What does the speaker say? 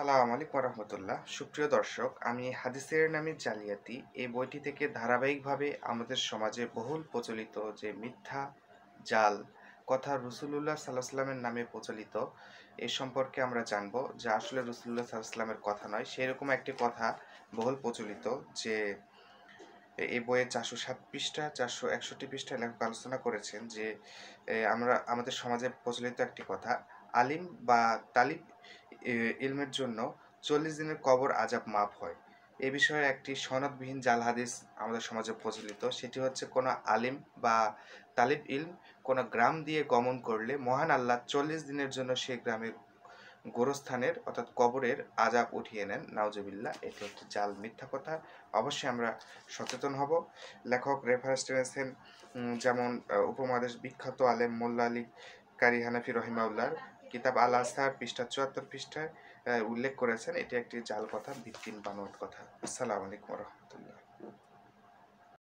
সালাম আলিক রহমতুল্লাহ সুপ্রিয় দর্শক আমি হাদিসের নামে জালিয়াতি এই বইটি থেকে ধারাবাহিকভাবে আমাদের সমাজে বহুল প্রচলিত যে মিথ্যা জাল কথা রসুল্লাহ সাল্লাহ সাল্লামের নামে প্রচলিত এ সম্পর্কে আমরা জানব যে আসলে রসুল্লাহ সাল্লাহ সাল্লামের কথা নয় সেরকম একটি কথা বহুল প্রচলিত যে এই বইয়ে চারশো সাত পৃষ্ঠা চারশো একষট্টি পৃষ্ঠা লেখক আলোচনা করেছেন যে আমরা আমাদের সমাজে প্রচলিত একটি কথা আলিম বা তালিব ইলমের জন্য চল্লিশ দিনের কবর আজাব মাপ হয় এ বিষয়ে একটি সনদবিহীন জাল হাদিস আমাদের সমাজে প্রচলিত সেটি হচ্ছে কোনো আলিম বা তালিব ইলম কোনো গ্রাম দিয়ে গমন করলে মহান আল্লাহ চল্লিশ দিনের জন্য সেই গ্রামের গোরস্থানের অর্থাৎ কবরের আজাব উঠিয়ে নেন নাউজবিল্লা এটি হচ্ছে জাল মিথ্যা কথা অবশ্যই আমরা সচেতন হব লেখক রেফারেন্স টেনেছেন যেমন উপমহাদেশ বিখ্যাত আলেম মোল্লা আলী কারি হানাফি রহিমাউল্লার কিতাব আল আসার পৃষ্ঠা চুয়াত্তর পৃষ্ঠায় উল্লেখ করেছেন এটি একটি জাল কথা ভিত্তিন বানোয়াত কথা আসসালামু আলাইকুম রহমতুল্লাহ